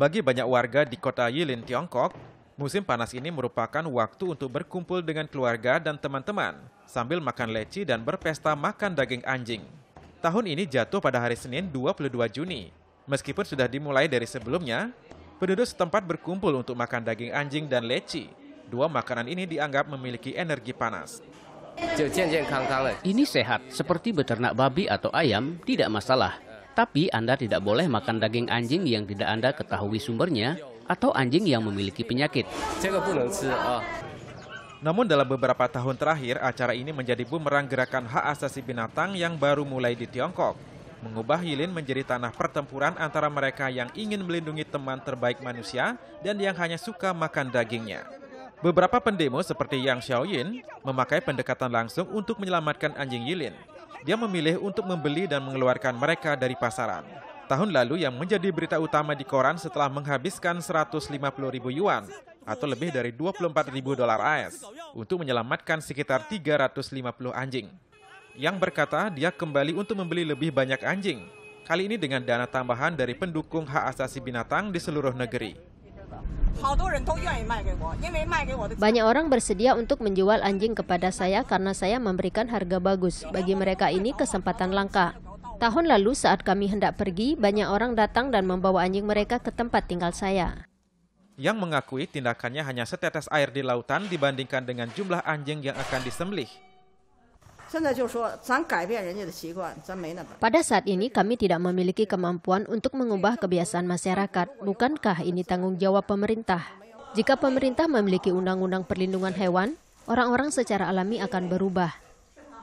Bagi banyak warga di kota Yilin, Tiongkok, musim panas ini merupakan waktu untuk berkumpul dengan keluarga dan teman-teman sambil makan leci dan berpesta makan daging anjing. Tahun ini jatuh pada hari Senin 22 Juni. Meskipun sudah dimulai dari sebelumnya, penduduk setempat berkumpul untuk makan daging anjing dan leci. Dua makanan ini dianggap memiliki energi panas. Ini sehat, seperti beternak babi atau ayam, tidak masalah. Tapi Anda tidak boleh makan daging anjing yang tidak Anda ketahui sumbernya atau anjing yang memiliki penyakit. Namun dalam beberapa tahun terakhir, acara ini menjadi bumerang gerakan hak asasi binatang yang baru mulai di Tiongkok. Mengubah Yilin menjadi tanah pertempuran antara mereka yang ingin melindungi teman terbaik manusia dan yang hanya suka makan dagingnya. Beberapa pendemo seperti Yang Xiaoyin memakai pendekatan langsung untuk menyelamatkan anjing Yilin dia memilih untuk membeli dan mengeluarkan mereka dari pasaran. Tahun lalu yang menjadi berita utama di koran setelah menghabiskan 150 ribu yuan atau lebih dari 24 ribu dolar AS untuk menyelamatkan sekitar 350 anjing. Yang berkata dia kembali untuk membeli lebih banyak anjing, kali ini dengan dana tambahan dari pendukung hak asasi binatang di seluruh negeri. Banyak orang bersedia untuk menjual anjing kepada saya karena saya memberikan harga bagus. Bagi mereka ini kesempatan langka. Tahun lalu saat kami hendak pergi, banyak orang datang dan membawa anjing mereka ke tempat tinggal saya. Yang mengakui tindakannya hanya setetes air di lautan dibandingkan dengan jumlah anjing yang akan disembelih. Pada saat ini kami tidak memiliki kemampuan untuk mengubah kebiasaan masyarakat. Bukankah ini tanggung jawab pemerintah? Jika pemerintah memiliki undang-undang perlindungan hewan, orang-orang secara alami akan berubah.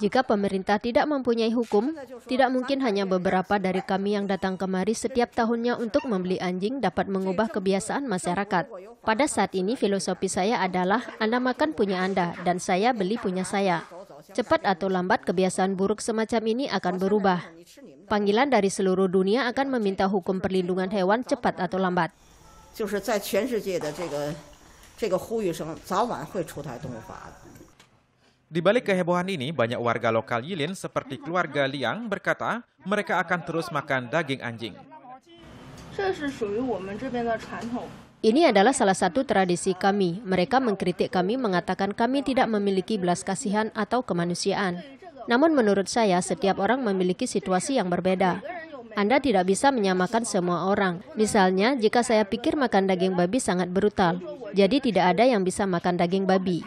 Jika pemerintah tidak mempunyai hukum, tidak mungkin hanya beberapa dari kami yang datang kemari setiap tahunnya untuk membeli anjing dapat mengubah kebiasaan masyarakat. Pada saat ini filosofi saya adalah Anda makan punya Anda dan saya beli punya saya. Cepat atau lambat kebiasaan buruk semacam ini akan berubah. Panggilan dari seluruh dunia akan meminta hukum perlindungan hewan cepat atau lambat. Di balik kehebohan ini, banyak warga lokal Yilin seperti keluarga Liang berkata mereka akan terus makan daging anjing. Ini adalah salah satu tradisi kami. Mereka mengkritik kami mengatakan kami tidak memiliki belas kasihan atau kemanusiaan. Namun menurut saya, setiap orang memiliki situasi yang berbeda. Anda tidak bisa menyamakan semua orang. Misalnya, jika saya pikir makan daging babi sangat brutal, jadi tidak ada yang bisa makan daging babi.